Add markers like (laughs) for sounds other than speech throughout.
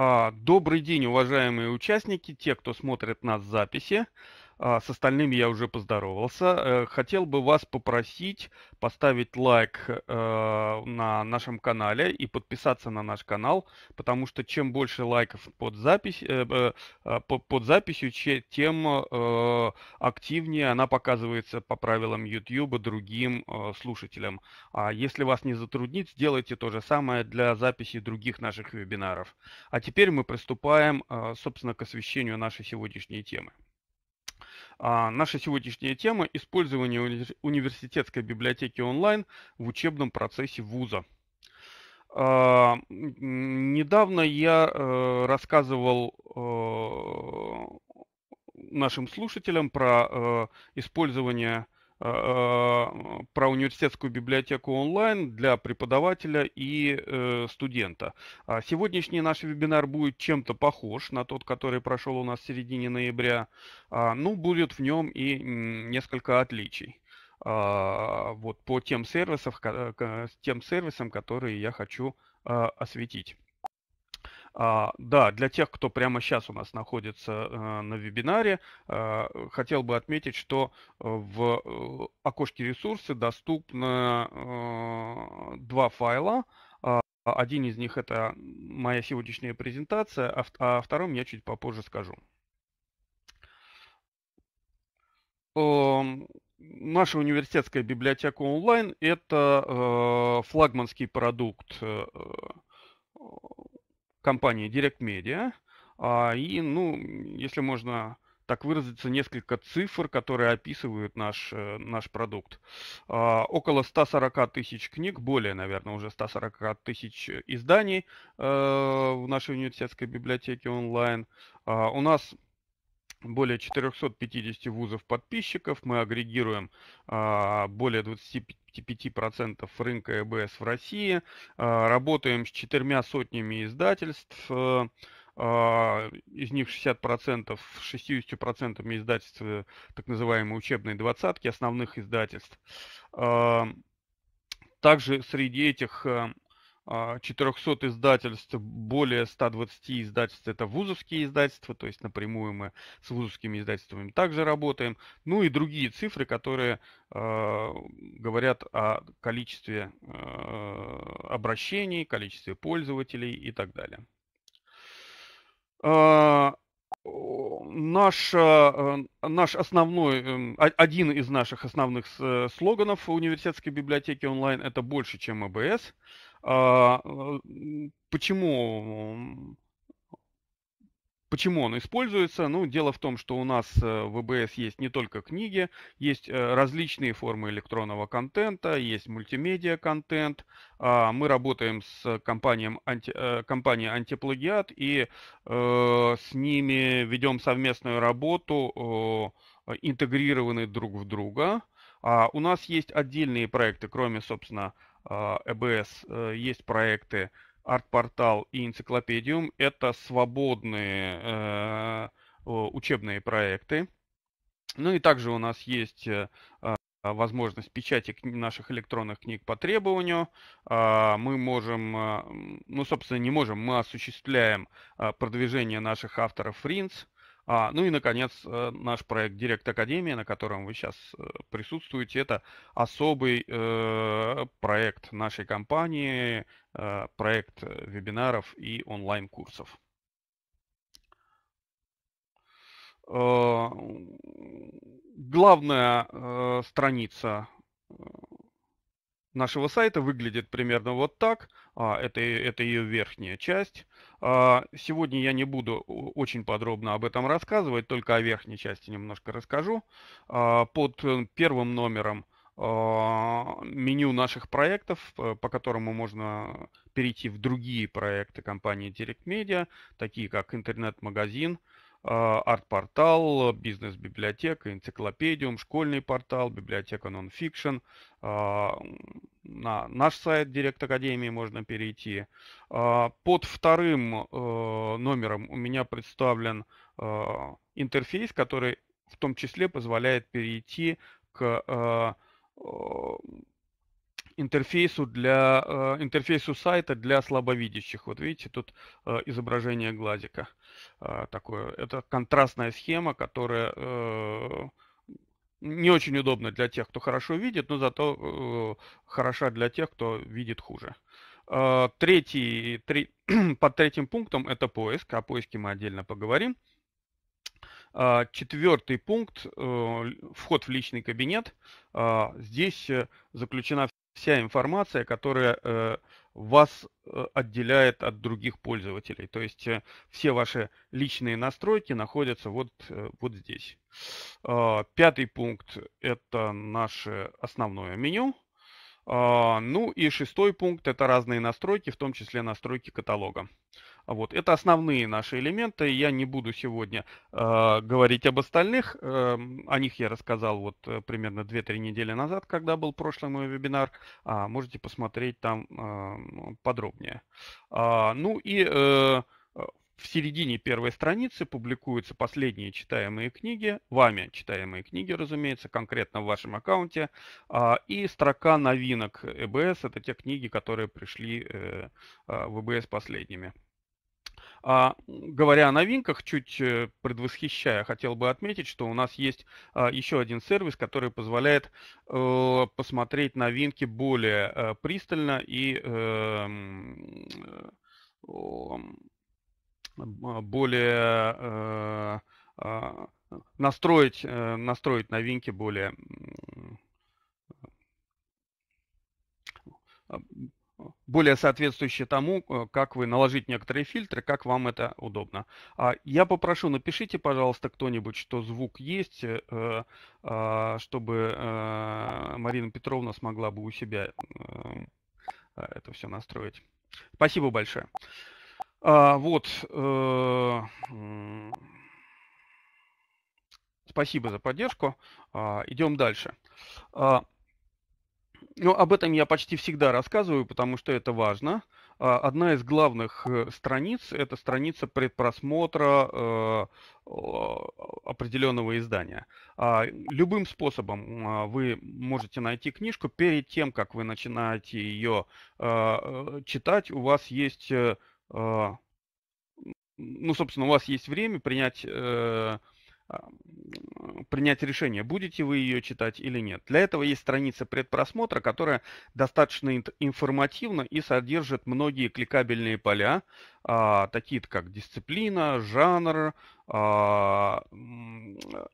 А, добрый день, уважаемые участники, те, кто смотрит нас в записи. А, с остальными я уже поздоровался. Э, хотел бы вас попросить поставить лайк э, на нашем канале и подписаться на наш канал, потому что чем больше лайков под, запись, э, а, под записью, тем активнее она показывается по правилам YouTube другим слушателям. А если вас не затруднит, сделайте то же самое для записи других наших вебинаров. А теперь мы приступаем, собственно, к освещению нашей сегодняшней темы. А, наша сегодняшняя тема – использование университетской библиотеки онлайн в учебном процессе вуза. А, недавно я э, рассказывал э, нашим слушателям про э, использование Э, про университетскую библиотеку онлайн для преподавателя и э, студента. А сегодняшний наш вебинар будет чем-то похож на тот, который прошел у нас в середине ноября, а, ну будет в нем и несколько отличий а, вот, по тем, сервисов, тем сервисам, которые я хочу осветить. А, да, для тех, кто прямо сейчас у нас находится а, на вебинаре, а, хотел бы отметить, что э, в окошке ресурсы доступны а, два файла. А, один из них это моя сегодняшняя презентация, а, а втором я чуть попозже скажу. Эм, наша университетская библиотека онлайн – это э, флагманский продукт э, компании Direct Media. А, и, ну, если можно так выразиться, несколько цифр, которые описывают наш, э, наш продукт. А, около 140 тысяч книг, более, наверное, уже 140 тысяч изданий э, в нашей университетской библиотеке онлайн. А, у нас более 450 вузов подписчиков, мы агрегируем а, более 25% рынка ЭБС в России, а, работаем с четырьмя сотнями издательств, э, а, из них 60%, 60% издательств так называемые учебные двадцатки основных издательств. А, также среди этих э, 400 а, издательств, более 120 издательств это вузовские издательства, то есть напрямую мы с вузовскими издательствами также работаем. Ну и другие цифры, которые э, говорят о количестве э, обращений, количестве пользователей и так далее. Э, наш, наш основной, эм, один из наших основных э, слоганов университетской библиотеки онлайн это больше, чем АБС. А, э, почему Почему он используется? Ну, дело в том, что у нас э, в ВБС есть не только книги, есть э, различные формы электронного контента, есть мультимедиа контент. А, мы работаем с компанией, анти, Антиплагиат и с ними ведем совместную работу, интегрированы друг в друга. А у нас есть отдельные проекты, кроме, собственно, а, ЭБС э, есть проекты Артпортал и Энциклопедиум. Это свободные э, учебные проекты. Ну и также у нас есть э, а, возможность печати наших электронных книг по требованию. А, мы можем, ну, собственно, не можем, мы осуществляем продвижение наших авторов Ринц а, ну и, наконец, э, наш проект Директ Академия, на котором вы сейчас э, присутствуете, это особый э, проект нашей компании, э, проект э, вебинаров и онлайн-курсов. Э, главная э, страница нашего сайта выглядит примерно вот так. А, это, это ее верхняя часть. А, сегодня я не буду очень подробно об этом рассказывать, только о верхней части немножко расскажу. А, под э, первым номером меню наших проектов, э, по которому можно перейти в другие проекты компании Direct Media, такие как интернет-магазин, а, арт-портал, бизнес-библиотека, энциклопедиум, школьный портал, библиотека нонфикшн. А, на наш сайт Директ Академии можно перейти. А, под вторым э, номером у меня представлен интерфейс, который в том числе позволяет перейти к э, интерфейсу для э, интерфейсу сайта для слабовидящих. Вот видите, тут э, изображение глазика э, такое. Это контрастная схема, которая не очень удобна для тех, кто хорошо видит, но зато хороша для тех, кто видит хуже. третий, три, (clears throat) под третьим пунктом это поиск, о поиске мы отдельно поговорим. четвертый пункт вход в личный кабинет. здесь заключена вся информация, которая э, вас э, отделяет от других пользователей. То есть э, все ваши личные настройки находятся вот, вот здесь. А, пятый пункт – это наше основное меню. А, ну и шестой пункт – это разные настройки, в том числе настройки каталога. А вот. Это основные наши элементы. Я не буду сегодня э, говорить об остальных. Э, о них я рассказал вот э, примерно 2-3 недели назад, когда был прошлый мой вебинар. А, можете посмотреть там э, подробнее. А, ну и э, э, в середине первой страницы публикуются последние читаемые книги, вами читаемые книги, разумеется, конкретно в вашем аккаунте, а, и строка новинок ЭБС, это те книги, которые пришли э, в ЭБС последними. А говоря о новинках, чуть э, предвосхищая, хотел бы отметить, что у нас есть а, еще один сервис, который позволяет э, посмотреть новинки более э, пристально и а, более а, настроить, настроить новинки более более соответствующее тому, э, как вы наложить некоторые фильтры, как вам это удобно. А я попрошу, напишите, пожалуйста, кто-нибудь, что звук есть, э, а, чтобы э, Марина Петровна смогла бы у себя это все настроить. Спасибо большое. А, вот. Спасибо за поддержку. Идем дальше. Дальше. Ну, об этом я почти всегда рассказываю, потому что это важно. А, одна из главных э, страниц – это страница предпросмотра э, определенного издания. А, любым способом а, вы можете найти книжку. Перед тем, как вы начинаете ее э, читать, у вас есть, ну, собственно, у вас есть время принять принять решение, будете вы ее читать или нет. Для этого есть страница предпросмотра, которая достаточно информативна и содержит многие кликабельные поля, а, такие как дисциплина, жанр, а,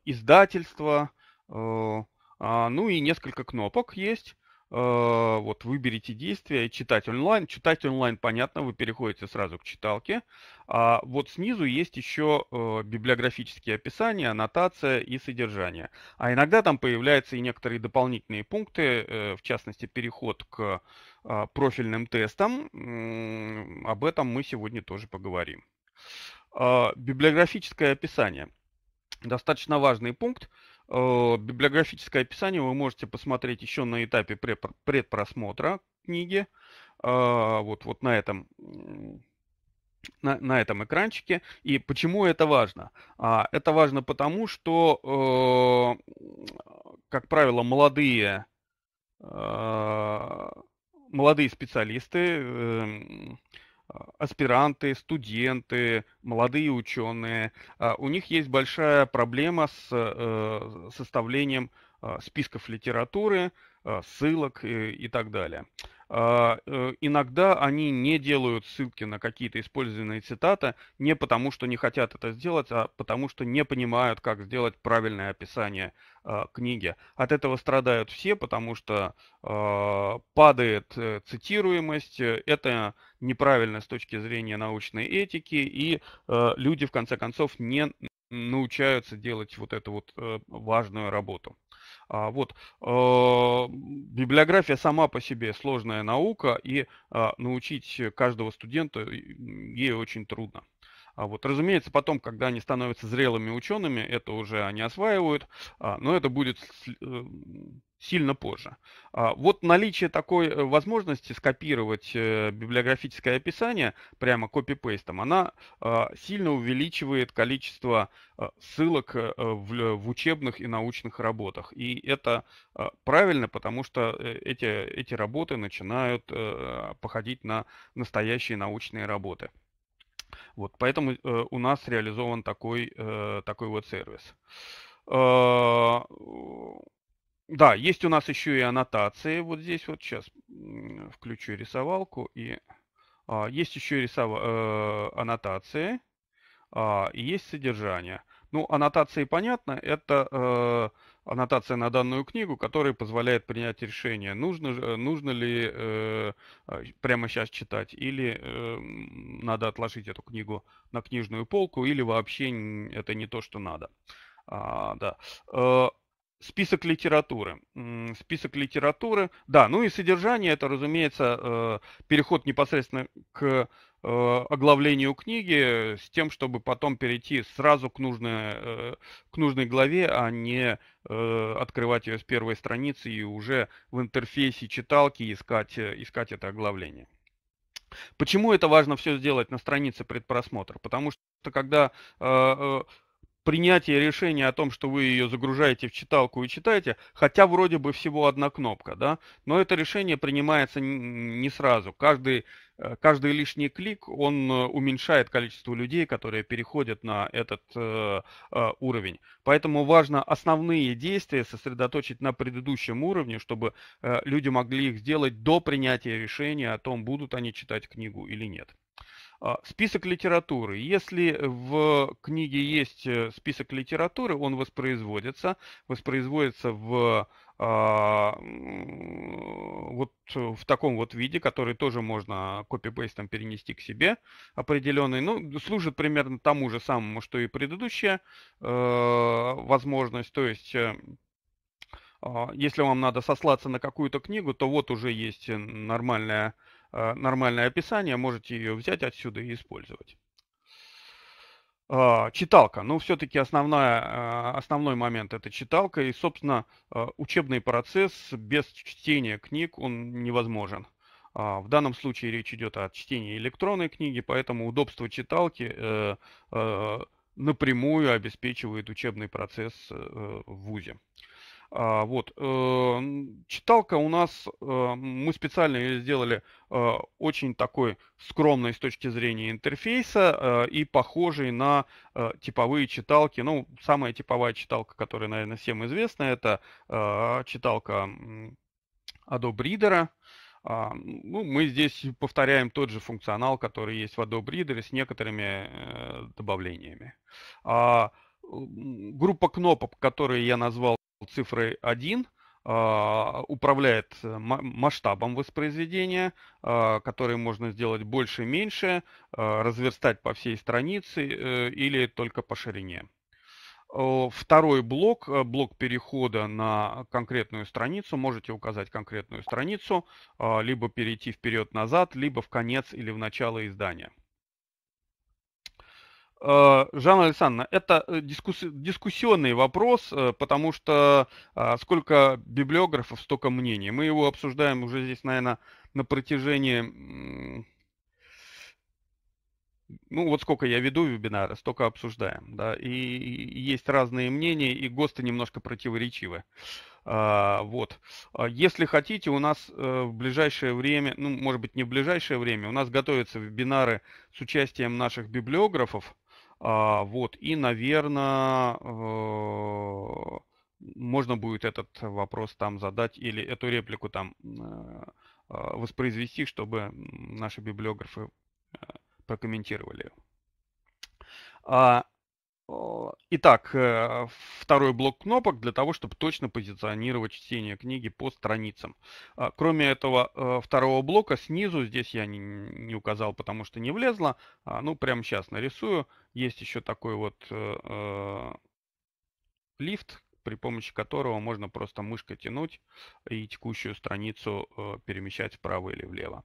издательство, э, а, ну и несколько кнопок есть Э, вот выберите действие, читать онлайн. Читать онлайн, понятно, вы переходите сразу к читалке. А вот снизу есть еще э, библиографические описания, аннотация и содержание. А иногда там появляются и некоторые дополнительные пункты, э, в частности, переход к профильным тестам. Об этом мы сегодня тоже поговорим. А, библиографическое описание. Достаточно важный пункт. Э, библиографическое описание вы можете посмотреть еще на этапе предпросмотра книги. А, вот, вот на этом на, на этом экранчике. И почему это важно? А, это важно потому, что, э, как правило, молодые, э, молодые специалисты, э, аспиранты, студенты, молодые ученые, а, у них есть большая проблема с э, составлением а, списков литературы, а, ссылок и, так далее. А, э, иногда они не делают ссылки на какие-то использованные цитаты не потому, что не хотят это сделать, а потому, что не понимают, как сделать правильное описание а, книги. От этого страдают все, потому что а, падает э, цитируемость, э, это неправильно с точки зрения научной этики, и люди, в конце концов, не научаются делать вот эту вот важную работу. А Вот. А, библиография сама по себе сложная наука, и а, научить каждого студента ей очень трудно. А вот, разумеется, потом, когда они становятся зрелыми учеными, это уже они осваивают, а, но это будет э, сильно позже. А, вот наличие такой э, возможности скопировать э, библиографическое описание прямо копипейстом, она а, сильно увеличивает количество э, ссылок в учебных и научных работах. И это правильно, потому что эти, эти работы начинают походить на настоящие научные работы. Вот, поэтому у нас реализован такой, такой вот сервис. А, да, есть у нас еще и аннотации. Вот здесь вот сейчас включу рисовалку. И а, есть еще и рисов... э, аннотации. А, и есть содержание. Ну, аннотации понятно. Это э, аннотация на данную книгу, которая позволяет принять решение, нужно, э, нужно ли э, а, прямо сейчас читать, или э, надо отложить эту книгу на книжную полку, или вообще это не то, что надо. А, да. Э, Список литературы. Список литературы, да, ну и содержание, это, разумеется, э, переход непосредственно к э, оглавлению книги с тем, чтобы потом перейти сразу к нужной, э, к нужной главе, а не открывать ее с первой страницы и уже в интерфейсе читалки искать, искать это оглавление. Почему это важно все сделать на странице предпросмотра? Потому что когда принятие решения о том, что вы ее загружаете в читалку и читаете, хотя вроде бы всего одна кнопка, да, но это решение принимается не сразу. Каждый, э, каждый лишний клик, он э, уменьшает количество людей, которые переходят на этот э, э, уровень. Поэтому важно основные действия сосредоточить на предыдущем уровне, чтобы э, люди могли их сделать до принятия решения о том, будут они читать книгу или нет. А, список литературы. Если в книге есть э, список литературы, он воспроизводится, воспроизводится в а, вот в таком вот виде, который тоже можно копипейстом перенести к себе определенный, ну, служит примерно тому же самому, что и предыдущая э, возможность, то есть э, а, если вам надо сослаться на какую-то книгу, то вот уже есть нормальная а, нормальное описание, можете ее взять отсюда и использовать. А, читалка. Ну, все-таки основная а, основной момент – это читалка. И, собственно, учебный процесс без чтения книг, он невозможен. В данном случае речь идет о чтении электронной книги, поэтому удобство читалки э, э, напрямую обеспечивает учебный процесс э, в ВУЗе. А, вот. Э, читалка у нас, э, мы специально ее сделали э, очень такой скромной с точки зрения интерфейса и похожей на типовые читалки. Ну, самая типовая читалка, которая, наверное, всем известна, это читалка Adobe Reader. А, ну, мы здесь повторяем тот же функционал, который есть в Adobe Reader с некоторыми добавлениями. А, группа кнопок, которые я назвал цифрой 1 а, управляет э, масштабом воспроизведения, а, который можно сделать больше, меньше, а, разверстать по всей странице э, или только по ширине. Второй блок, э, блок перехода на конкретную страницу, можете указать конкретную страницу, либо перейти вперед-назад, либо в конец или в начало издания. Э, Жанна Александровна, это э, дискуссионный вопрос, э, потому что а, сколько библиографов, столько мнений. Мы его обсуждаем уже здесь, наверное, на протяжении... Ну, вот сколько я веду вебинары, столько обсуждаем, да, и, есть разные мнения, и ГОСТы немножко противоречивы. А, вот. А если хотите, у нас в ближайшее время, ну, может быть, не в ближайшее время, у нас готовятся вебинары с участием наших библиографов, а, вот, и, наверное, э, можно будет этот вопрос там задать или эту реплику там э, э, воспроизвести, чтобы наши библиографы прокомментировали. Э, итак, э, второй блок кнопок для того, чтобы точно позиционировать чтение книги по страницам. Э, кроме этого второго блока снизу, здесь я не, указал, потому что не влезло, а, ну прямо сейчас нарисую, есть еще такой вот э, лифт, при помощи которого можно просто мышкой тянуть и текущую страницу перемещать вправо или влево.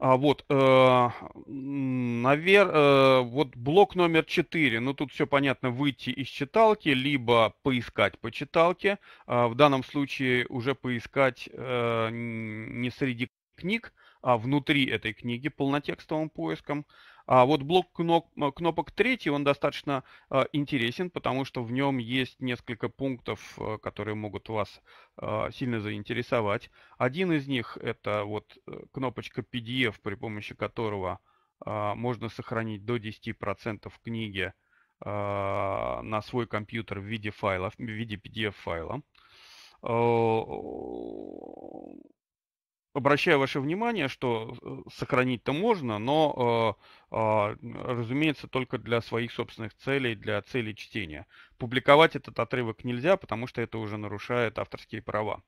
А вот, э, навер, э, вот блок номер 4, ну тут все понятно, выйти из читалки, либо поискать по читалке. Э, в данном случае уже поискать э, не среди книг, а внутри этой книги полнотекстовым поиском. А вот блок э, кнопок третий, он достаточно э, интересен, потому что в нем есть несколько пунктов, э, которые могут вас сильно заинтересовать. Один из них это вот кнопочка PDF, при помощи которого можно сохранить до 10% книги на свой компьютер в виде файла, в виде PDF-файла обращаю ваше внимание, что э, сохранить-то можно, но, э, а, разумеется, только для своих собственных целей, для целей чтения. Публиковать этот отрывок нельзя, потому что это уже нарушает авторские права.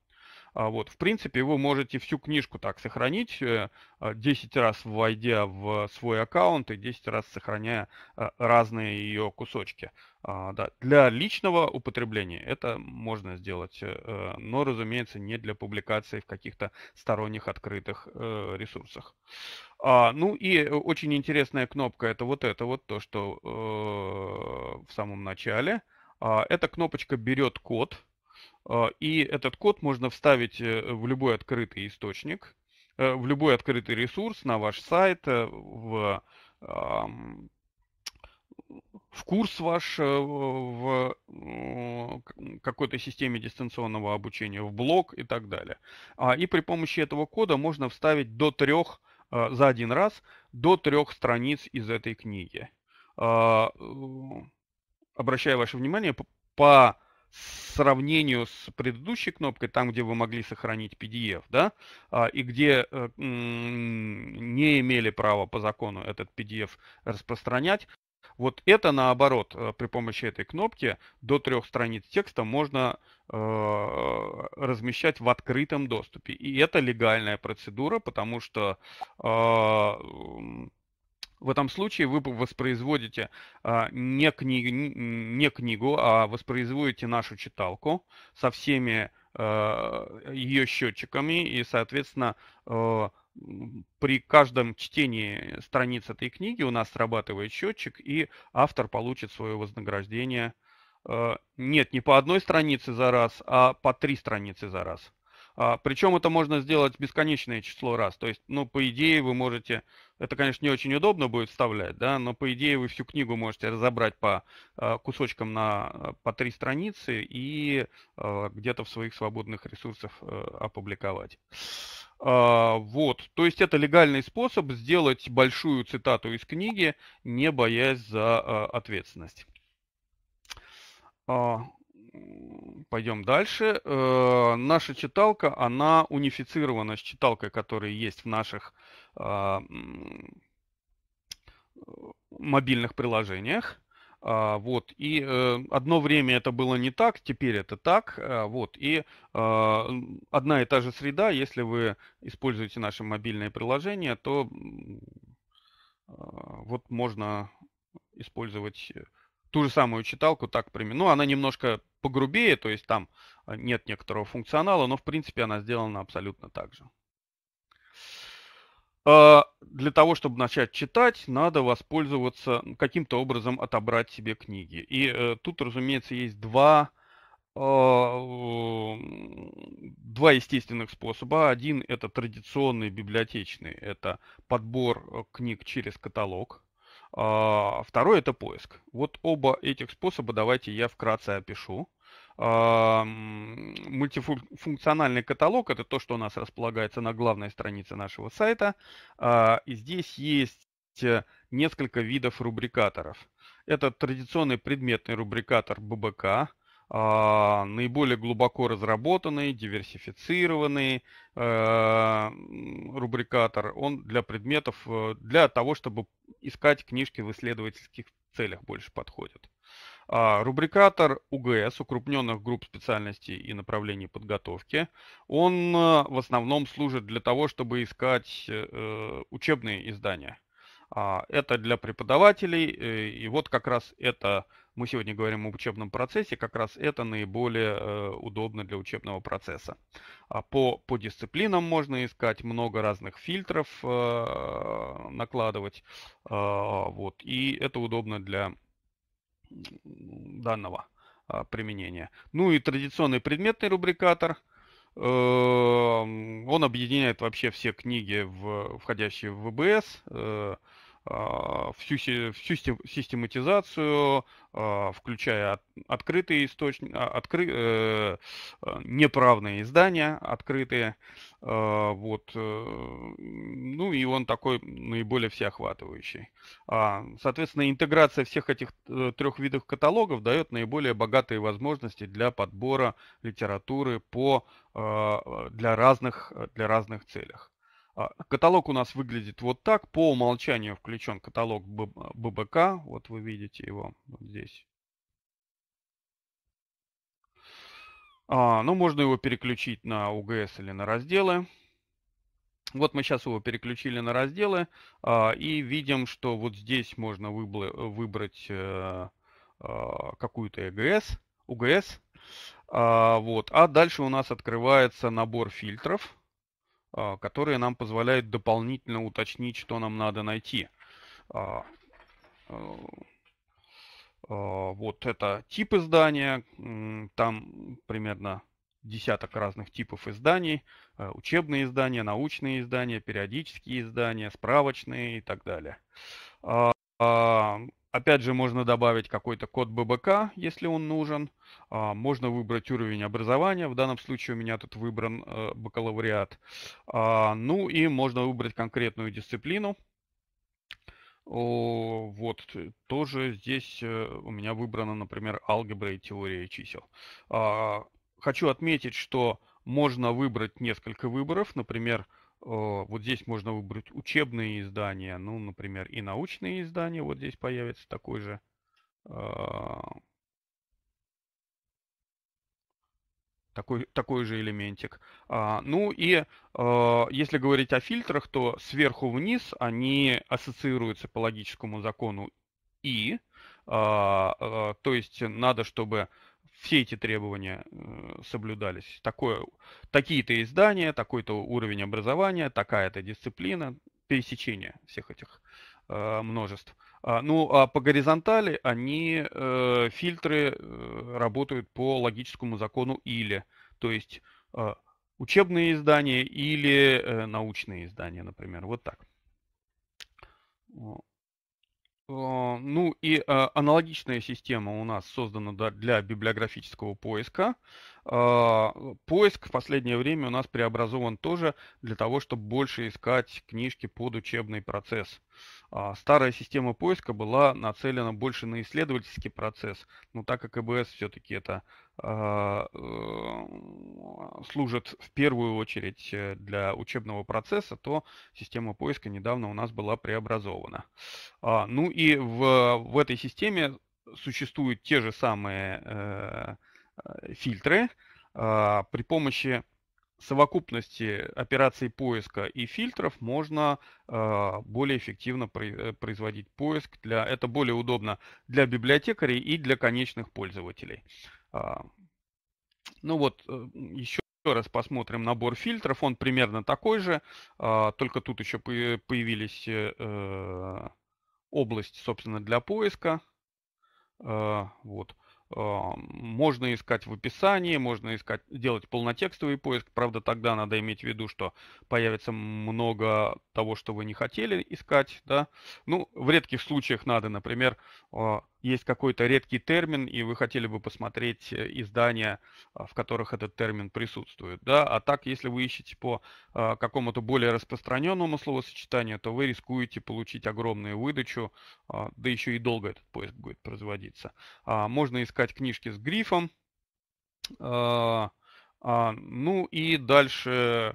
А вот, в принципе, вы можете всю книжку так сохранить, 10 э, а, раз войдя в свой аккаунт и 10 раз сохраняя э, разные ее кусочки. А, да, для личного употребления это можно сделать, э, но, разумеется, не для публикации в каких-то сторонних открытых ресурсах. Ну и очень интересная кнопка это вот это вот то, что в самом начале. Эта кнопочка берет код, а, и этот код можно вставить э, в любой открытый источник, э, в любой открытый ресурс, на ваш сайт, э, в, в курс ваш, в какой-то системе дистанционного обучения, в блог и так далее. А, и при помощи этого кода можно вставить до трех за один раз до трех страниц из этой книги. А, обращаю ваше внимание, по сравнению с предыдущей кнопкой, там, где вы могли сохранить PDF, да, а, и где э, не имели права по закону этот PDF распространять, вот это наоборот, э, при помощи этой кнопки до трех страниц текста можно э, размещать в открытом доступе. И это легальная процедура, потому что э, в этом случае вы воспроизводите а, не, книг, не книгу, а воспроизводите нашу читалку со всеми а, ее счетчиками и, соответственно, а, при каждом чтении страниц этой книги у нас срабатывает счетчик, и автор получит свое вознаграждение. Нет, не по одной странице за раз, а по три страницы за раз. А, Причем это можно сделать бесконечное число раз. То есть, ну, по идее, вы можете... Это, конечно, не очень удобно будет вставлять, да, но, по идее, вы всю книгу можете разобрать по а, кусочкам на а, по три страницы и где-то в своих свободных ресурсах э, опубликовать. Вот, то есть это легальный способ сделать большую цитату из книги, не боясь за ответственность пойдем дальше. Э, наша читалка, она унифицирована с читалкой, которая есть в наших э, мобильных приложениях. А, вот, и э, одно время это было не так, теперь это так. А, вот, и э, одна и та же среда, если вы используете наши мобильные приложения, то э, вот можно использовать э, ту же самую читалку так применю. Ну, она немножко погрубее, то есть там а, нет некоторого функционала, но в принципе она сделана абсолютно так же. А, для того, чтобы начать читать, надо воспользоваться, каким-то образом отобрать себе книги. И э, тут, разумеется, есть два, а, два естественных способа. Один это традиционный библиотечный, это подбор э, книг через каталог. А, второй это поиск. Вот оба этих способа давайте я вкратце опишу. А, мультифункциональный каталог – это то, что у нас располагается на главной странице нашего сайта. А, и здесь есть несколько видов рубрикаторов. Это традиционный предметный рубрикатор ББК, а, наиболее глубоко разработанный, диверсифицированный э, рубрикатор. Он для предметов, э, для того, чтобы искать книжки в исследовательских целях больше подходит. А, рубрикатор УГС, укрупненных групп специальностей и направлений подготовки, он э, в основном служит для того, чтобы искать учебные издания. А, это для преподавателей, и вот как раз это мы сегодня говорим об учебном процессе, как раз это наиболее э, удобно для учебного процесса. А по, по дисциплинам можно искать много разных фильтров, э, накладывать. Э, вот, и это удобно для данного а, применения. Ну и традиционный предметный рубрикатор – он объединяет вообще все книги, в, входящие в ВБС. А, всю, всю систематизацию, а, включая открытые источники, а, откры, э, неправные издания, открытые. Вот. Э, ну и он такой наиболее всеохватывающий. Соответственно, интеграция всех этих э, трех видов каталогов дает наиболее богатые возможности для подбора литературы по, для, разных, для разных целях. А, каталог у нас выглядит вот так. По умолчанию включен каталог ББК. Вот вы видите его вот здесь. А, но ну, можно его переключить на УГС или на разделы. Вот мы сейчас его переключили на разделы а, и видим, что вот здесь можно выбрать э, какую-то ЭГС, УГС. вот. а дальше у нас открывается набор фильтров а, которые нам позволяют дополнительно уточнить, что нам надо найти. А, э, а, вот это тип издания, там примерно десяток разных типов изданий, э, учебные издания, научные издания, периодические издания, справочные и так далее. Опять же, можно добавить какой-то код ББК, если он нужен. А, можно выбрать уровень образования. В данном случае у меня тут выбран э, бакалавриат. А, ну и можно выбрать конкретную дисциплину. Вот, э, тоже здесь э, у меня выбрана, например, алгебра и теория чисел. А, хочу отметить, что можно выбрать несколько выборов. Например, Э, вот здесь можно выбрать учебные издания, ну, например, и научные издания. Вот здесь появится такой же а, такой, такой же элементик. А, ну и э, если говорить о фильтрах, то сверху вниз они ассоциируются по логическому закону и, э, э, то есть надо, чтобы все эти требования э, соблюдались. Такое, такие-то издания, такой-то уровень образования, такая-то дисциплина, пересечение всех этих э, множеств. А, ну, а по горизонтали они, э, фильтры, работают по логическому закону или. То есть а, учебные издания или научные издания, например. Вот так. А, ну и а, аналогичная система у нас создана для библиографического поиска. А, поиск в последнее время у нас преобразован тоже для того, чтобы больше искать книжки под учебный процесс. Старая система поиска была нацелена больше на исследовательский процесс, но так как ЭБС все-таки это а, э, служат в первую очередь э, для учебного процесса, то система поиска недавно у нас была преобразована. А, ну и в, в этой системе существуют те же самые э, фильтры, а, при помощи совокупности операций поиска и фильтров можно более эффективно производить поиск. Для, это более удобно для библиотекарей и для конечных пользователей. А, ну вот, э, еще раз посмотрим набор фильтров. Он примерно такой же, а, только тут еще появились э, э, область, собственно, для поиска. Вот. А, можно искать в описании, можно искать, делать полнотекстовый поиск. Правда, тогда надо иметь в виду, что появится много того, что вы не хотели искать. Да? Ну, в редких случаях надо, например, есть какой-то редкий термин, и вы хотели бы посмотреть э, издания, а, в которых этот термин присутствует. Да? А так, если вы ищете по а, какому-то более распространенному словосочетанию, то вы рискуете получить огромную выдачу, а, да еще и долго этот поиск будет производиться. Можно искать книжки с грифом. Ну и дальше э,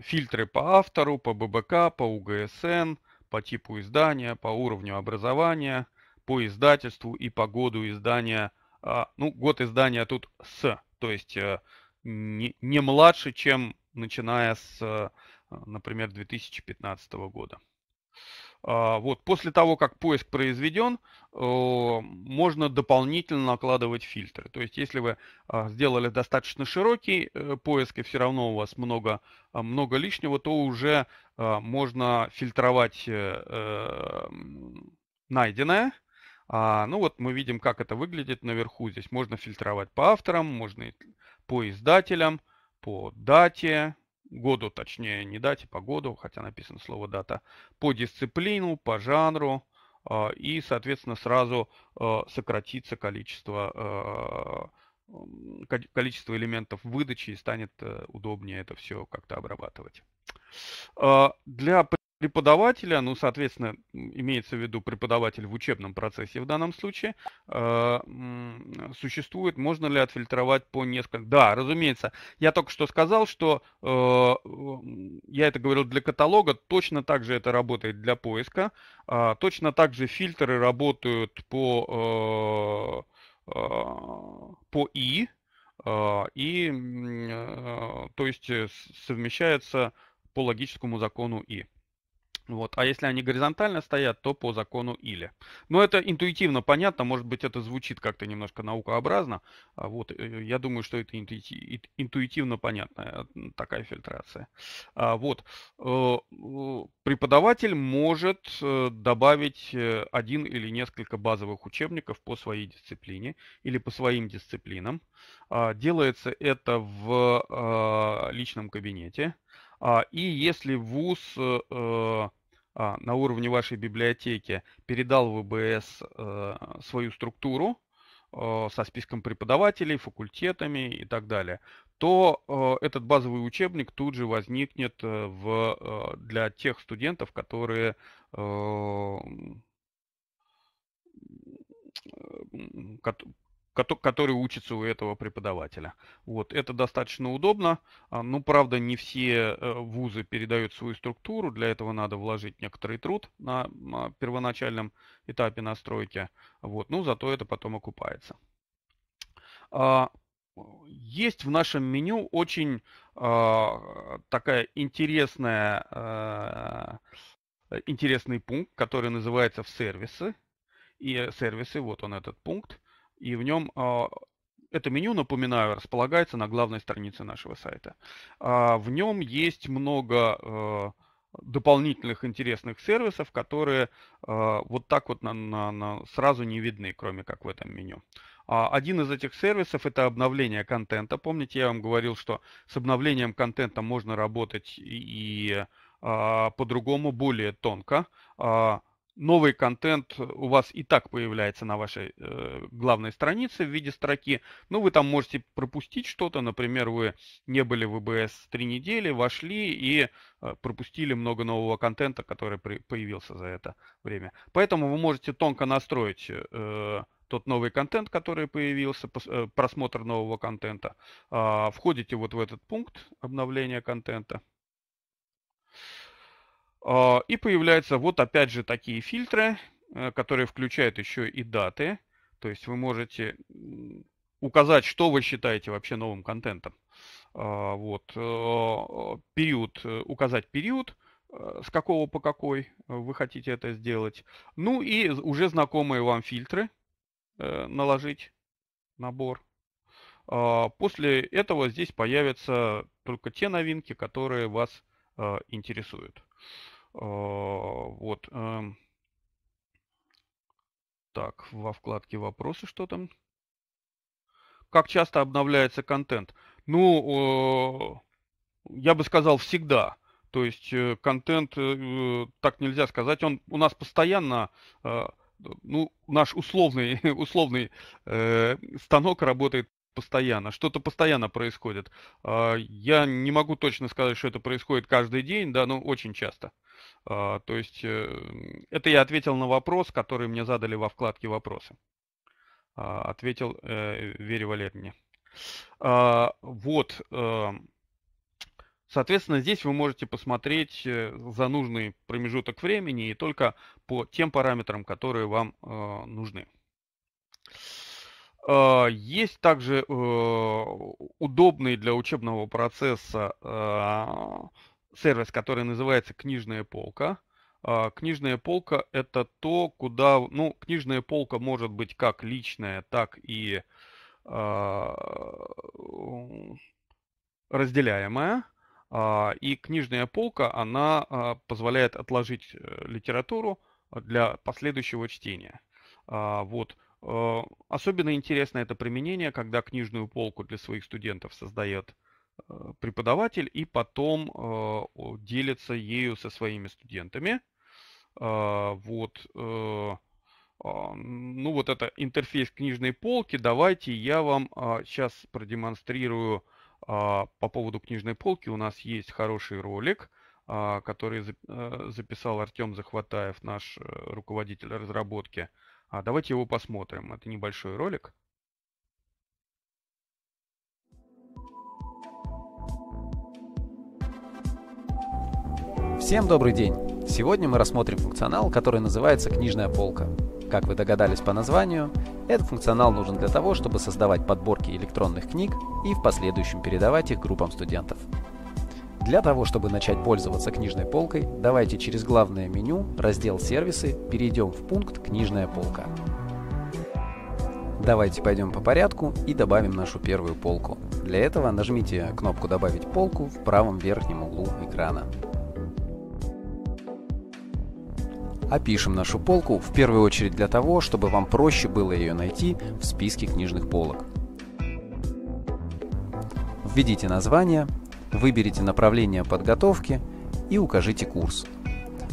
фильтры по автору, по ББК, по УГСН, по типу издания, по уровню образования – по издательству и по году издания. А, ну, год издания тут с, то есть э, не, младше, чем начиная с, э, например, 2015 года. А, вот, после того, как поиск произведен, можно дополнительно накладывать фильтры. То есть, если вы а, сделали достаточно широкий э, поиск, и все равно у вас много, много лишнего, то уже можно фильтровать найденное – а, ну вот мы видим, как это выглядит наверху. Здесь можно фильтровать по авторам, можно по издателям, по дате, году, точнее, не дате, по году, хотя написано слово дата, по дисциплину, по жанру, а, и, соответственно, сразу э, сократится количество, а, количество элементов выдачи и станет э, удобнее это все как-то обрабатывать. А, для преподавателя, ну, соответственно, имеется в виду преподаватель в учебном процессе в данном случае, а, существует, можно ли отфильтровать по несколько... Да, разумеется. Я только что сказал, что а, я это говорил для каталога, точно так же это работает для поиска, а, точно так же фильтры работают по, по И, и, то есть, э, совмещается по логическому закону И. Вот. А если они горизонтально стоят, то по закону или. Но это интуитивно понятно, может быть это звучит как-то немножко наукообразно. а Вот. Э, э, я думаю, что это интуитивно понятная э, такая фильтрация. А вот. Преподаватель может добавить один или несколько базовых учебников по своей дисциплине или по своим дисциплинам. А, делается это в а, личном кабинете. А, и если вуз э, э, а, на уровне вашей библиотеки передал в ВБС э, свою структуру со списком преподавателей, факультетами и так далее, то этот базовый учебник тут же возникнет в, для тех студентов, которые который учится у этого преподавателя. Вот, это достаточно удобно. А, но ну, правда, не все э, вузы передают свою структуру, для этого надо вложить некоторый труд на первоначальном этапе настройки. Вот, но ну, зато это потом окупается. А, есть в нашем меню очень а, такая интересная интересный пункт, который называется в сервисы. И э, сервисы, вот он этот пункт и в нем а, это меню, напоминаю, располагается на главной странице нашего сайта. А, в нем есть много э, дополнительных интересных сервисов, которые э, вот так вот на, на, на сразу не видны, кроме как в этом меню. А, один из этих сервисов это обновление контента. Помните, я вам говорил, что с обновлением контента можно работать и, и по-другому, более тонко новый контент у вас и так появляется на вашей э, главной странице в виде строки, но ну, вы там можете пропустить что-то, например, вы не были в ВБС три недели, вошли и э, пропустили много нового контента, который при, появился за это время. Поэтому вы можете тонко настроить э, тот новый контент, который появился, э, просмотр нового контента. А, входите вот в этот пункт обновления контента – а, и появляются вот опять же такие фильтры, э, которые включают еще и даты. То есть вы можете указать, что вы считаете вообще новым контентом. А, вот. Э, период, э, указать период, с какого по какой вы хотите это сделать. Ну и уже знакомые вам фильтры наложить набор. А, после этого здесь появятся только те новинки, которые вас интересуют. А, вот. Эм. Так, во вкладке «Вопросы» что там? Как часто обновляется контент? Ну, э, я бы сказал, всегда. То есть э, контент, э, так нельзя сказать, он у нас постоянно ну, наш условный, (laughs) условный станок работает постоянно, что-то постоянно происходит. А, я не могу точно сказать, что это происходит каждый день, да, но очень часто. А, то есть эм, это я ответил на вопрос, который мне задали во вкладке «Вопросы». А, ответил э, Вере Валерьевне. А, вот, эм, Соответственно, здесь вы можете посмотреть э, за нужный промежуток времени и только по тем параметрам, которые вам э, нужны. есть также э, удобный для учебного процесса сервис, который называется «Книжная полка». А, книжная полка – это то, куда… Ну, книжная полка может быть как личная, так и а, разделяемая. А, и книжная полка, она позволяет отложить э, литературу для последующего чтения. Вот. Э, особенно интересно это применение, когда книжную полку для своих студентов создает Э, преподаватель и потом э, делится ею со своими студентами. А, вот. Э, а, ну вот это интерфейс книжной полки. Давайте я вам сейчас а, продемонстрирую по поводу книжной полки. У нас есть хороший ролик, который записал Артем Захватаев, наш руководитель разработки. Давайте его посмотрим. Это небольшой ролик. Всем добрый день! Сегодня мы рассмотрим функционал, который называется «Книжная полка». Как вы догадались по названию, этот функционал нужен для того, чтобы создавать подборки электронных книг и в последующем передавать их группам студентов. Для того, чтобы начать пользоваться книжной полкой, давайте через главное меню, раздел «Сервисы» перейдем в пункт «Книжная полка». Давайте пойдем по порядку и добавим нашу первую полку. Для этого нажмите кнопку «Добавить полку» в правом верхнем углу экрана. опишем нашу полку в первую очередь для того, чтобы вам проще было ее найти в списке книжных полок. Введите название, выберите направление подготовки и укажите курс.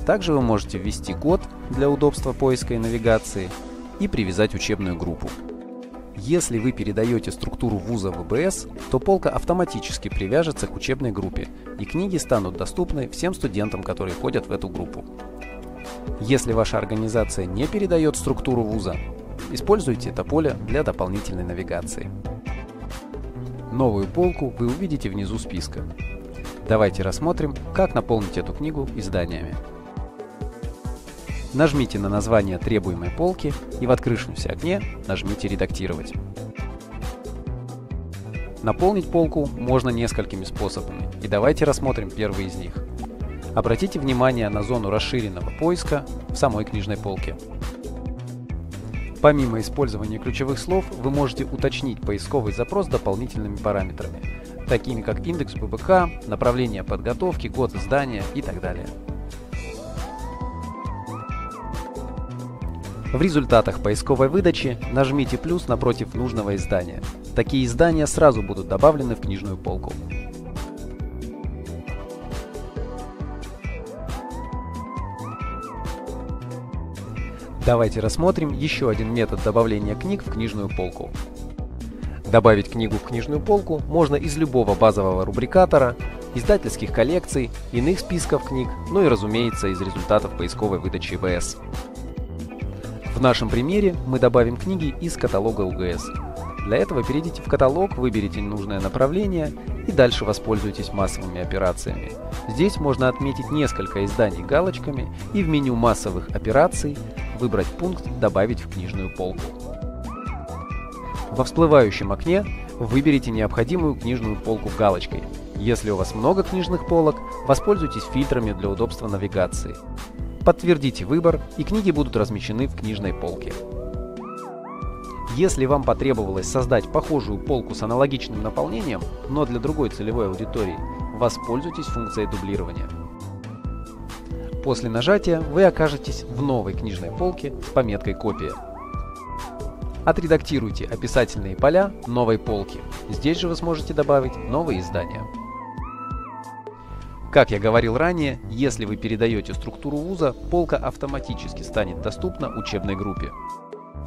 Также вы можете ввести год для удобства поиска и навигации и привязать учебную группу. Если вы передаете структуру вуза ВБС, то полка автоматически привяжется к учебной группе, и книги станут доступны всем студентам, которые ходят в эту группу. Если ваша организация не передает структуру вуза, используйте это поле для дополнительной навигации. Новую полку вы увидите внизу списка. Давайте рассмотрим, как наполнить эту книгу изданиями. Нажмите на название требуемой полки и в открывшемся окне нажмите «Редактировать». Наполнить полку можно несколькими способами, и давайте рассмотрим первый из них – Обратите внимание на зону расширенного поиска в самой книжной полке. Помимо использования ключевых слов, вы можете уточнить поисковый запрос дополнительными параметрами, такими как индекс ПБК, направление подготовки, год издания и так далее. В результатах поисковой выдачи нажмите плюс напротив нужного издания. Такие издания сразу будут добавлены в книжную полку. Давайте рассмотрим еще один метод добавления книг в книжную полку. Добавить книгу в книжную полку можно из любого базового рубрикатора, издательских коллекций, иных списков книг, ну и, разумеется, из результатов поисковой выдачи ВС. В нашем примере мы добавим книги из каталога УГС. Для этого перейдите в каталог, выберите нужное направление и дальше воспользуйтесь массовыми операциями. Здесь можно отметить несколько изданий галочками и в меню массовых операций выбрать пункт «Добавить в книжную полку». Во всплывающем окне выберите необходимую книжную полку галочкой. Если у вас много книжных полок, воспользуйтесь фильтрами для удобства навигации. Подтвердите выбор, и книги будут размещены в книжной полке. Если вам потребовалось создать похожую полку с аналогичным наполнением, но для другой целевой аудитории, воспользуйтесь функцией дублирования. После нажатия вы окажетесь в новой книжной полке с пометкой «Копия». Отредактируйте описательные поля новой полки. Здесь же вы сможете добавить новые издания. Как я говорил ранее, если вы передаете структуру вуза, полка автоматически станет доступна учебной группе.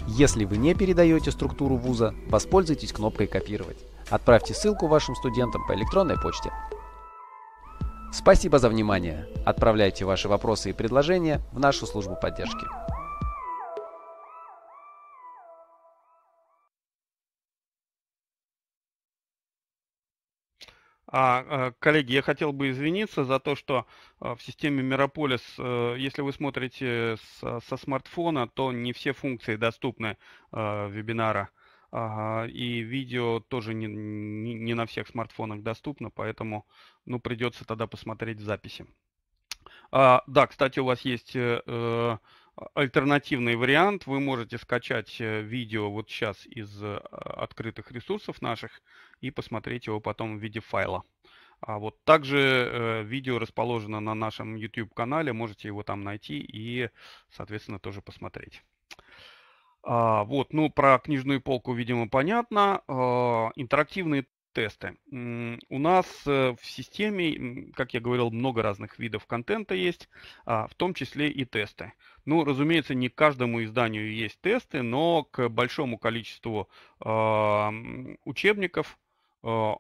Если вы не передаете структуру вуза, воспользуйтесь кнопкой «Копировать». Отправьте ссылку вашим студентам по электронной почте Спасибо за внимание. Отправляйте ваши вопросы и предложения в нашу службу поддержки. А, а коллеги, я хотел бы извиниться за то, что а, в системе Мирополис, э, если вы смотрите со, со смартфона, то не все функции доступны э, вебинара. Ага, и видео тоже не, не, не на всех смартфонах доступно, поэтому ну, придется тогда посмотреть записи. А, да, кстати, у вас есть э, э альтернативный вариант. Вы можете скачать э, видео вот сейчас из э, открытых ресурсов наших и посмотреть его потом в виде файла. А вот также э, видео расположено на нашем YouTube-канале, можете его там найти и, соответственно, тоже посмотреть. А, вот, ну, про книжную полку, видимо, понятно. А, интерактивные тесты. У нас э, в системе, как я говорил, много разных видов контента есть, а, в том числе и тесты. Ну, разумеется, не каждому изданию есть тесты, но к большому количеству а, учебников а,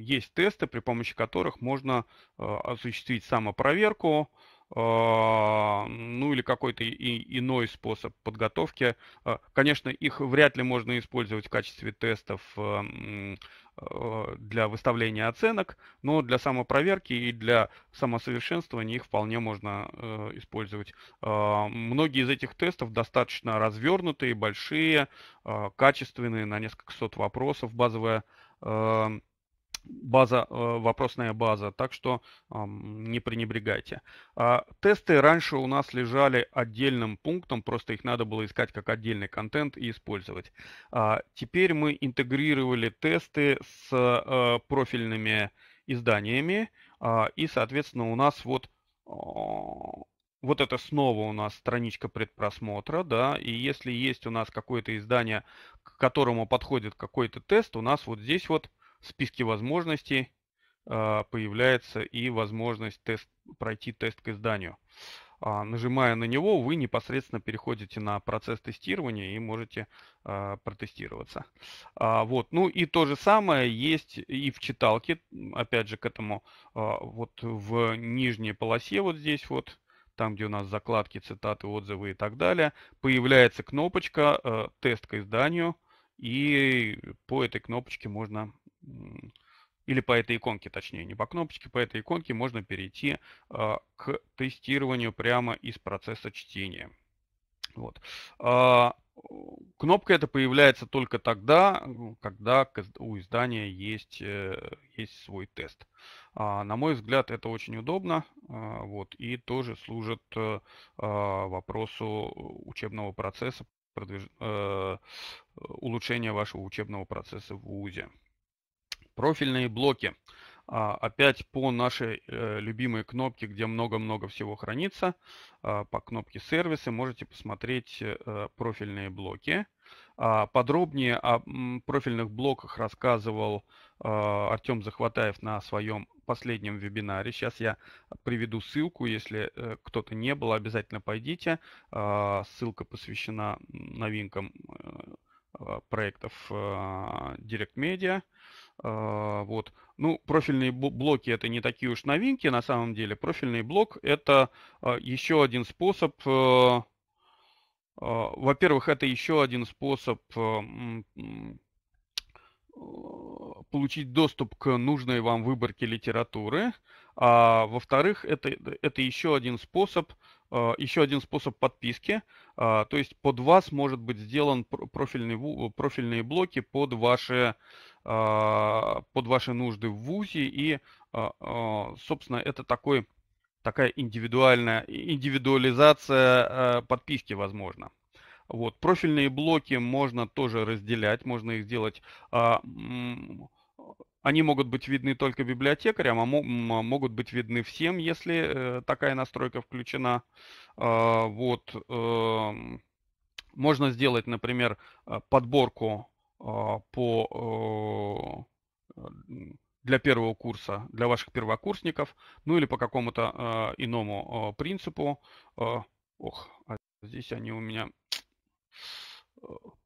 есть тесты, при помощи которых можно осуществить самопроверку, а, ну или какой-то и, иной способ подготовки. А, конечно, их вряд ли можно использовать в качестве тестов а, для выставления оценок, но для самопроверки и для самосовершенствования их вполне можно использовать. Многие из этих тестов достаточно развернутые, большие, качественные, на несколько сот вопросов базовая база, э, вопросная база, так что не пренебрегайте. А, тесты раньше у нас лежали отдельным пунктом, просто их надо было искать как отдельный контент и использовать. А, теперь мы интегрировали тесты с э, профильными изданиями, а, и, соответственно, у нас вот вот это снова у нас страничка предпросмотра, да, и если есть у нас какое-то издание, к которому подходит какой-то тест, у нас вот здесь вот в списке возможностей а, появляется и возможность тест, пройти тест к изданию. А, нажимая на него, вы непосредственно переходите на процесс тестирования и можете а, протестироваться. вот. Ну и то же самое есть и в читалке. Опять же, к этому вот в нижней полосе вот здесь вот, там где у нас закладки, цитаты, отзывы и так далее, появляется кнопочка э, «Тест к изданию». И по этой кнопочке можно или по этой иконке, точнее, не по кнопочке, по этой иконке можно перейти а, к тестированию прямо из процесса чтения. Вот. А, кнопка эта появляется только тогда, когда у издания есть, э, есть свой тест. А, на мой взгляд, это очень удобно вот, и тоже служит э, вопросу учебного процесса, э, улучшения вашего учебного процесса в ВУЗе. Профильные блоки. А, опять по нашей э, любимой кнопке, где много-много всего хранится, а, по кнопке сервисы можете посмотреть э, профильные блоки. А, подробнее о профильных блоках рассказывал Артем Захватаев на своем последнем вебинаре. Сейчас я приведу ссылку, если э, кто-то не был, обязательно пойдите. Ссылка посвящена новинкам проектов Direct Media. А, вот. Ну, профильные блоки это не такие уж новинки на самом деле. Профильный блок это а, еще один способ, э, а, во-первых, это еще один способ э, э, получить доступ к нужной вам выборке литературы. А во-вторых, это, это еще один способ а, еще один способ подписки. А, то есть под вас может быть сделан профильный, профильные блоки под ваши, а, под ваши нужды в ВУЗе. И, собственно, это такой, такая индивидуальная, индивидуализация подписки возможна. Вот. Профильные блоки можно тоже разделять, можно их сделать они могут быть видны только библиотекарям, а могут быть видны всем, если э, такая настройка включена. А, вот. Эм, можно сделать, например, э, подборку э, по для первого курса, для ваших первокурсников, ну или по какому-то иному принципу. ох, а здесь они у меня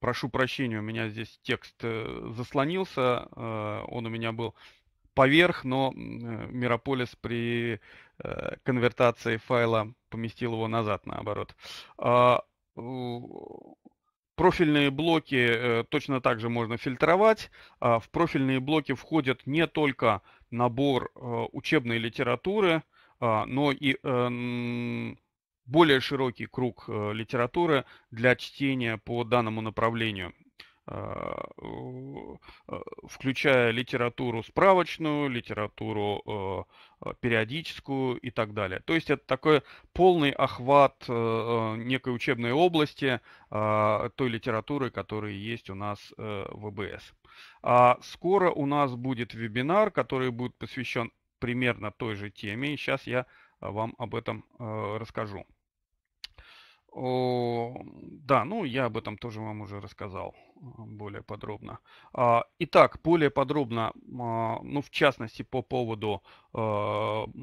прошу прощения, у меня здесь текст э, заслонился, э, он у меня был поверх, но э, Мирополис при конвертации файла поместил его назад, наоборот. А, профильные блоки точно так же можно фильтровать. А в профильные блоки входят не только набор учебной литературы, а, но и эм, более широкий круг э, литературы для чтения по данному направлению а, э, включая литературу справочную, литературу э, периодическую и так далее. То есть это такой полный охват некой учебной области а, той литературы, которая есть у нас в ВБС. А скоро у нас будет вебинар, который будет посвящен примерно той же теме, и сейчас я вам об этом расскажу. О, да, ну я об этом тоже вам уже рассказал а, более подробно. А, итак, более подробно, а, ну в частности по поводу вот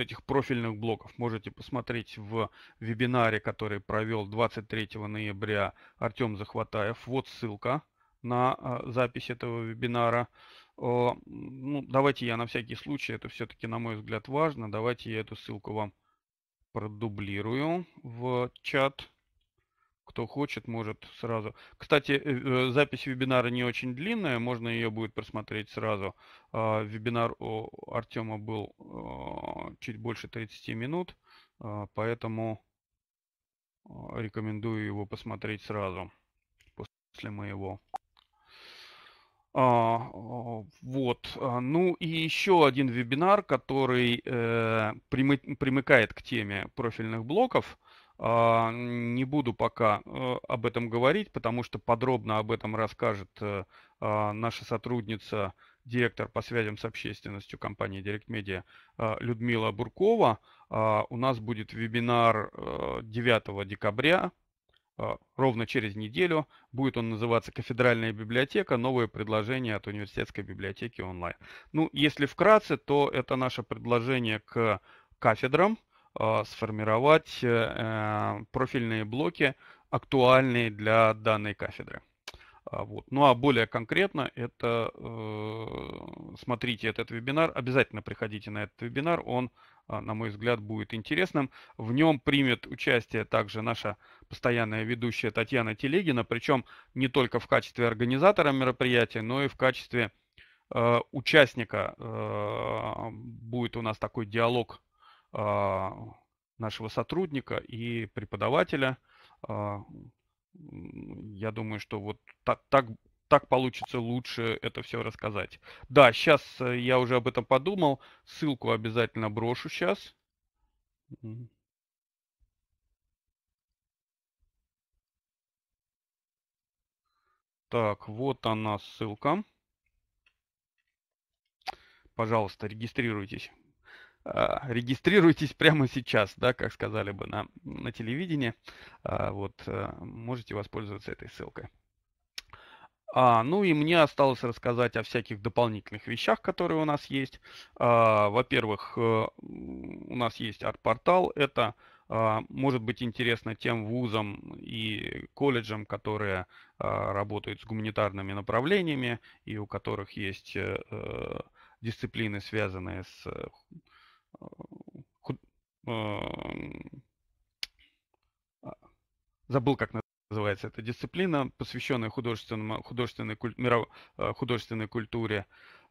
этих профильных блоков, можете посмотреть в вебинаре, который провел 23 ноября Артем Захватаев. Вот ссылка на запись этого вебинара. Ну, давайте я на всякий случай, это все-таки, на мой взгляд, важно, давайте я эту ссылку вам продублирую в чат. Кто хочет, может сразу. Кстати, э, э, запись вебинара не очень длинная, можно ее будет просмотреть сразу. А, вебинар у Артема был а, чуть больше 30 минут, а, поэтому рекомендую его посмотреть сразу после моего. А, вот. А, ну и еще один вебинар, который э, примыкает к теме профильных блоков. А, не буду пока э, об этом говорить, потому что подробно об этом расскажет э, наша сотрудница, директор по связям с общественностью компании Direct Media Людмила Буркова. У нас будет вебинар 9 декабря Э, ровно через неделю будет он называться «Кафедральная библиотека. Новое предложение от университетской библиотеки онлайн». Ну, если вкратце, то это наше предложение к кафедрам э, сформировать э, профильные блоки, актуальные для данной кафедры. А вот. Ну а более конкретно, это смотрите этот вебинар, обязательно приходите на этот вебинар, он, на мой взгляд, будет интересным. В нем примет участие также наша постоянная ведущая Татьяна Телегина, причем не только в качестве организатора мероприятия, но и в качестве э, участника. Э, будет у нас такой диалог э, нашего сотрудника и преподавателя. Э, я думаю, что вот так, так, так получится лучше это все рассказать. Да, сейчас э, я уже об этом подумал. Ссылку обязательно брошу сейчас. Mm-hmm. Так, вот она ссылка. Пожалуйста, регистрируйтесь. А, регистрируйтесь прямо сейчас, да, как сказали бы на, на телевидении. А, вот, э, можете воспользоваться этой ссылкой. А, ну и мне осталось рассказать о всяких дополнительных вещах, которые у нас есть. А, во-первых, э, у нас есть арт-портал. Это а, может быть интересно тем вузам и колледжам, которые а, работают с гуманитарными направлениями и у которых есть э, э, дисциплины, связанные с э, а, забыл, как называется эта дисциплина, посвященная художественному, художественной, куль, художественной культуре.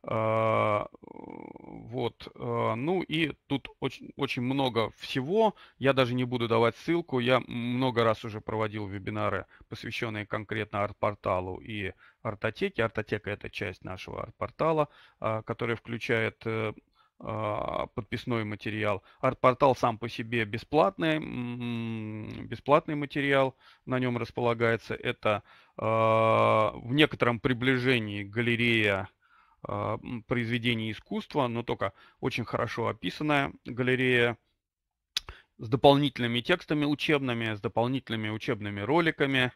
А, вот. А, ну и тут очень, очень много всего. Я даже не буду давать ссылку. Я много раз уже проводил вебинары, посвященные конкретно арт-порталу и артотеке. Артотека – это часть нашего арт-портала, а, который включает э, подписной материал. Арт-портал сам по себе бесплатный, бесплатный материал на нем располагается. Это в некотором приближении галерея а, произведение искусства, но только очень хорошо описанная галерея с дополнительными текстами учебными, с дополнительными учебными роликами,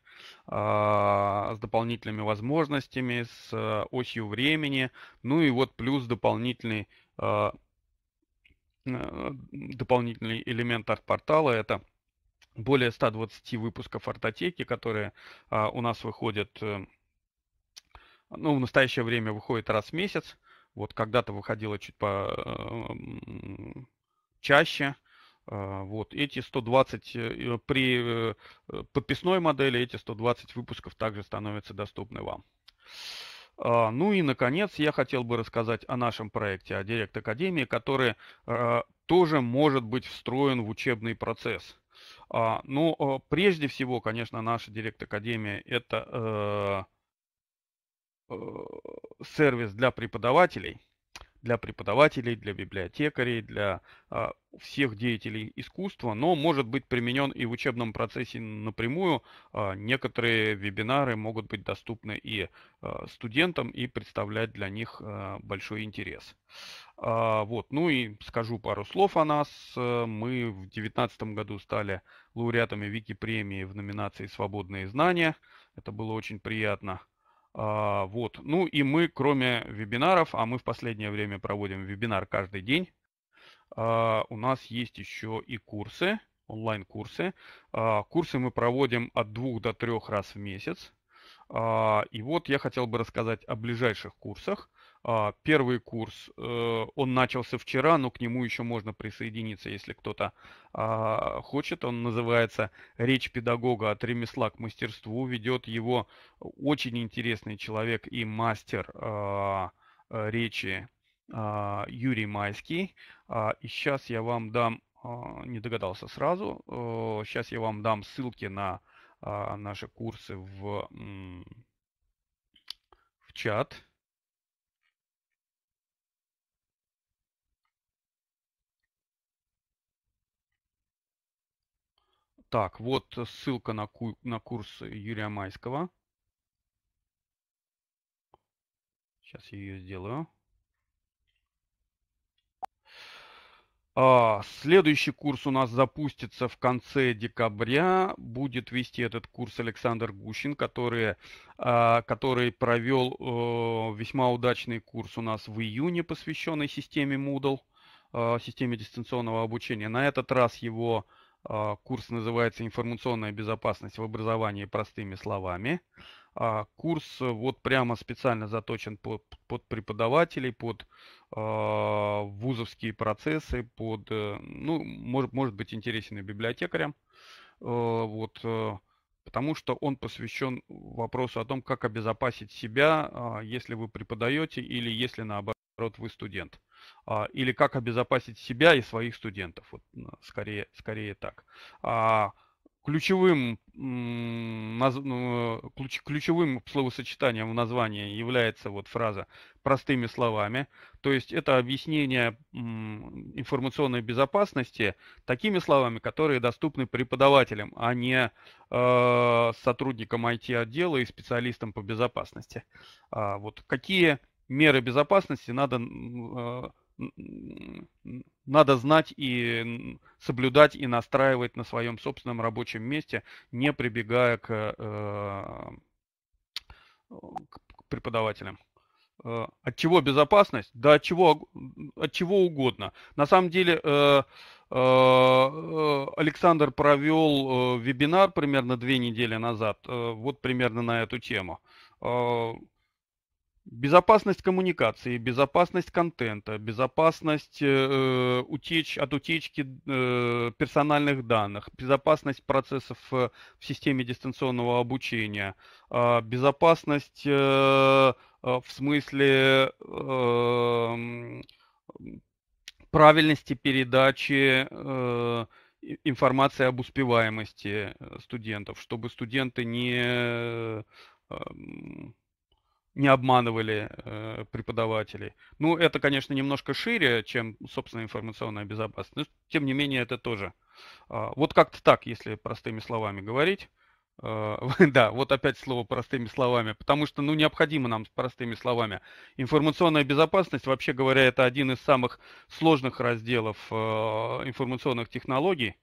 а, с дополнительными возможностями, с э, осью времени, ну и вот плюс дополнительный, а, э, дополнительный элемент арт-портала – это более 120 выпусков артотеки, которые у нас выходят э, ну, в настоящее время выходит раз в месяц. Вот когда-то выходило чуть по эм, чаще. А, вот эти 120 э, при э, подписной модели эти 120 выпусков также становятся доступны вам. А, ну и, наконец, я хотел бы рассказать о нашем проекте, о Директ Академии, который а, тоже может быть встроен в учебный процесс. Но прежде всего, конечно, наша Директ Академия – это э, Э, сервис для преподавателей, для преподавателей, для библиотекарей, для а, всех деятелей искусства, но может быть применен и в учебном процессе напрямую. А, некоторые вебинары могут быть доступны и а, студентам и представлять для них а, большой интерес. А, вот, ну и скажу пару слов о нас. Э, мы в 2019 году стали лауреатами Вики премии в номинации «Свободные знания». Это было очень приятно. А, вот. Ну и мы, кроме вебинаров, а мы в последнее время проводим вебинар каждый день, а, у нас есть еще и курсы, онлайн-курсы. А, курсы мы проводим от двух до трех раз в месяц. И вот я хотел бы рассказать о ближайших курсах. А, первый курс, э, он начался вчера, но к нему еще можно присоединиться, если кто-то а, хочет. Он называется «Речь педагога от ремесла к мастерству». Ведет его очень интересный человек и мастер а, э, речи Юрий Майский. И сейчас я вам дам, не догадался сразу, сейчас э, я вам дам ссылки на наши курсы в, в чат. Так, вот э, ссылка на, ку на курс Юрия Майского. Сейчас я ее сделаю. А, следующий курс у нас запустится в конце декабря. Будет вести этот курс Александр Гущин, который, а, который провел э, весьма удачный курс у нас в июне, посвященный системе Moodle, э, системе дистанционного обучения. На этот раз его а, курс называется «Информационная безопасность в образовании простыми словами». А, курс э, вот прямо специально заточен под, под преподавателей, под э, вузовские процессы, под, э, ну, может, может быть интересен и библиотекарям. Э, вот, э, потому что он посвящен вопросу о том, как обезопасить себя, э, если вы преподаете или если наоборот вы студент. А, или как обезопасить себя и своих студентов. Вот, скорее, скорее так. А, ключевым, ну, ключ, ключевым словосочетанием в названии является вот фраза «простыми словами». То есть это объяснение информационной безопасности такими словами, которые доступны преподавателям, а не э, сотрудникам IT-отдела и специалистам по безопасности. А, вот какие меры безопасности надо, э, надо знать и соблюдать и настраивать на своем собственном рабочем месте, не прибегая к, э, к преподавателям. Э, от чего безопасность? Да от чего, от чего угодно. На самом деле Александр провел вебинар примерно две недели назад, вот примерно на эту тему. Безопасность коммуникации, безопасность контента, безопасность э, э, утеч, от утечки э, персональных данных, безопасность процессов э, в системе дистанционного обучения, э, безопасность э, э, в смысле э, правильности передачи э, информации об успеваемости э, студентов, чтобы студенты не э, не обманывали э, преподавателей. Ну, это, конечно, немножко шире, чем, собственно, информационная безопасность, но, тем не менее, это тоже. Э, вот как-то так, если простыми словами говорить. Э, (laughs) да, вот опять слово простыми словами, потому что, ну, необходимо нам с простыми словами. Информационная безопасность, вообще говоря, это один из самых сложных разделов э, информационных технологий,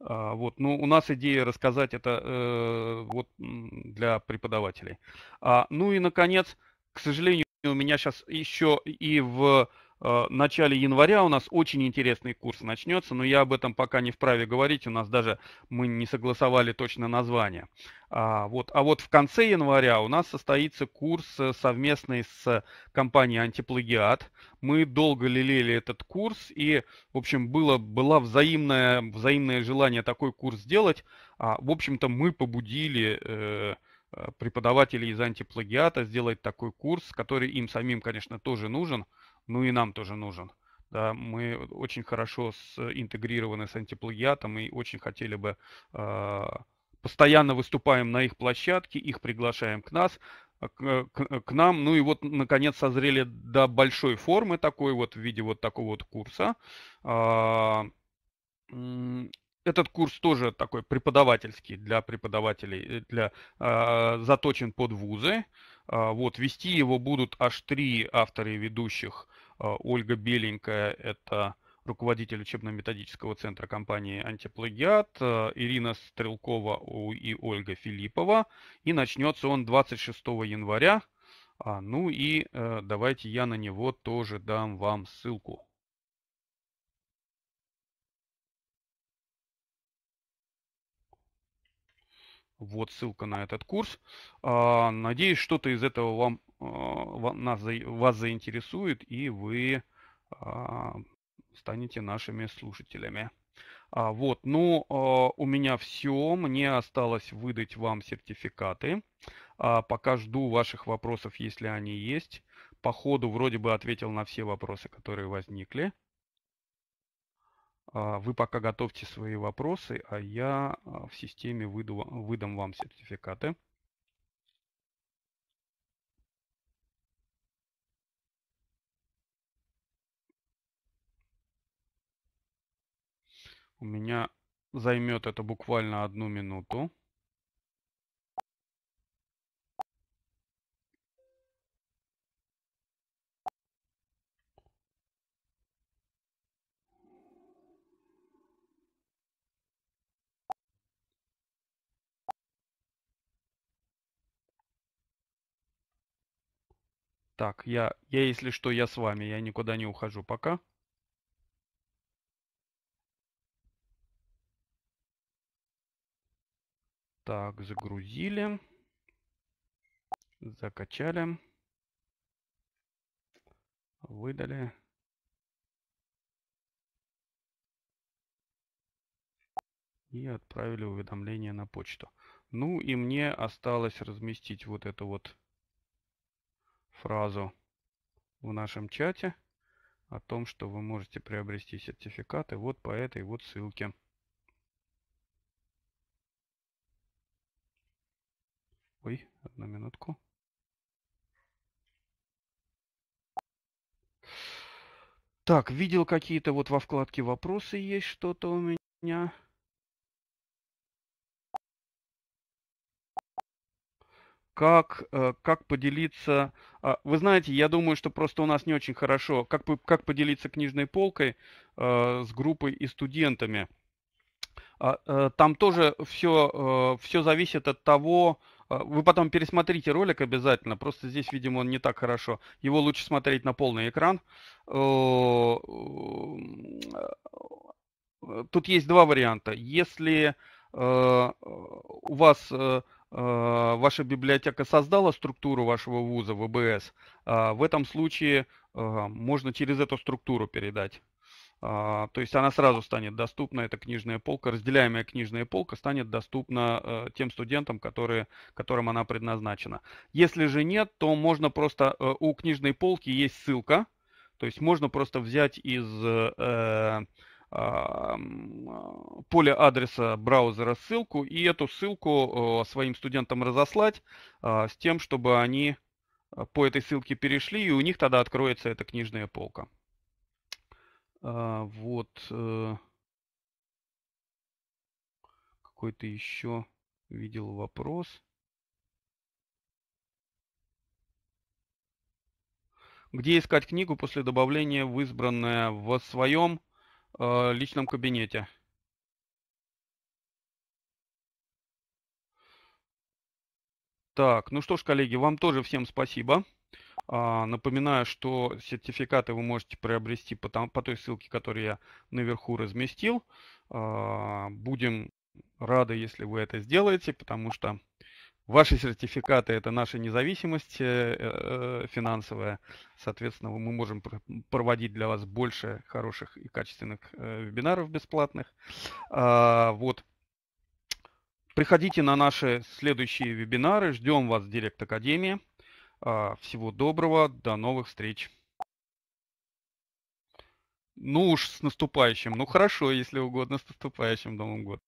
а, вот, но ну, у нас идея рассказать это э, вот для преподавателей. А, ну и наконец, к сожалению, у меня сейчас еще и в Э, начале января у нас очень интересный курс начнется, но я об этом пока не вправе говорить, у нас даже мы не согласовали точно название. А вот, а вот в конце января у нас состоится курс э, совместный с компанией «Антиплагиат». Мы долго лелели этот курс, и, в общем, было, было взаимное, взаимное желание такой курс сделать. А, в общем-то, мы побудили... Э, э, преподавателей из антиплагиата сделать такой курс, который им самим, конечно, тоже нужен, ну и нам тоже нужен. Да, мы очень хорошо с, э, интегрированы с антиплагиатом и очень хотели бы э, постоянно выступаем на их площадке, их приглашаем к нас, а, к, э, к, нам. Ну и вот, наконец, созрели до большой формы такой вот в виде вот такого вот курса. Э, этот курс тоже такой преподавательский для преподавателей, э, для э, заточен под вузы. Э, вот вести его будут аж три авторы и ведущих а, Ольга Беленькая – это руководитель учебно-методического центра компании «Антиплагиат», а, Ирина Стрелкова и Ольга Филиппова. И начнется он 26 января. А, ну и э, давайте я на него тоже дам вам ссылку. Вот ссылка на этот курс. Надеюсь, что-то из этого вам а, нас, вас заинтересует, и вы а, станете нашими слушателями. А, вот, ну, у меня все. Мне осталось выдать вам сертификаты. пока жду ваших вопросов, если они есть. По ходу вроде бы ответил на все вопросы, которые возникли. вы пока готовьте свои вопросы, а я в системе выдам вам сертификаты. У меня займет это буквально одну минуту. Так, я, я, если что, я с вами, я никуда не ухожу пока. Так, загрузили. Закачали. Выдали. И отправили уведомление на почту. Ну и мне осталось разместить вот эту вот фразу в нашем чате о том, что вы можете приобрести сертификаты вот по этой вот ссылке. Ой, одну минутку. Так, видел какие-то вот во вкладке вопросы есть что-то у меня. как, э, как поделиться... А, вы знаете, я думаю, что просто у нас не очень хорошо, как, как поделиться книжной полкой э, с группой и студентами. А, э, там тоже все, все зависит от того, а, вы потом пересмотрите ролик обязательно, просто здесь, видимо, он не так хорошо. Его лучше смотреть на полный экран. Э, тут есть два варианта. Если э, у вас э, ваша библиотека создала структуру вашего вуза, ВБС, в этом случае можно через эту структуру передать. А, то есть она сразу станет доступна, эта книжная полка, разделяемая книжная полка станет доступна э, тем студентам, которые, которым она предназначена. Если же нет, то можно просто, э, у книжной полки есть ссылка, то есть можно просто взять из э, э поля адреса браузера ссылку и эту ссылку своим студентам разослать с тем, чтобы они по этой ссылке перешли, и у них тогда откроется эта книжная полка. А, вот э, какой-то еще видел вопрос. Где искать книгу после добавления в избранное в своем э, личном кабинете? Так, ну что ж, коллеги, вам тоже всем спасибо. А, напоминаю, что сертификаты вы можете приобрести по, там, по той ссылке, которую я наверху разместил. А, будем рады, если вы это сделаете, потому что Ваши сертификаты – это наша независимость э, э, э, финансовая. Соответственно, мы можем проводить для вас больше хороших и качественных вебинаров бесплатных. А, вот. Приходите на наши следующие вебинары. Ждем вас в Директ Академии. А, всего доброго, до новых встреч. Ну уж с наступающим. Ну хорошо, если угодно, с наступающим Новым годом.